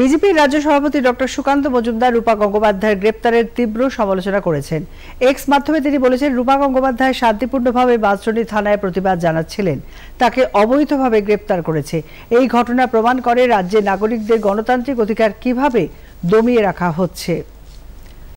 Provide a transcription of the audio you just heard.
বিজেপির রাজ্য সভাপতি ডক্টর সুকান্ত মজুমদার রূপা গঙ্গোপাধ্যায়ের গ্রেপ্তারের তীব্র সমালোচনা করেছেন এক্স মাধ্যমে তিনি বলেছেন রূপা গঙ্গোপাধ্যায় শান্তিপূর্ণভাবে বাসজনী থানায় প্রতিবাদ জানাচ্ছিলেন তাকে অবৈধভাবে গ্রেপ্তার করেছে এই ঘটনা প্রমাণ করে রাজ্যে নাগরিকদের গণতান্ত্রিক অধিকার কিভাবে দমিয়ে রাখা হচ্ছে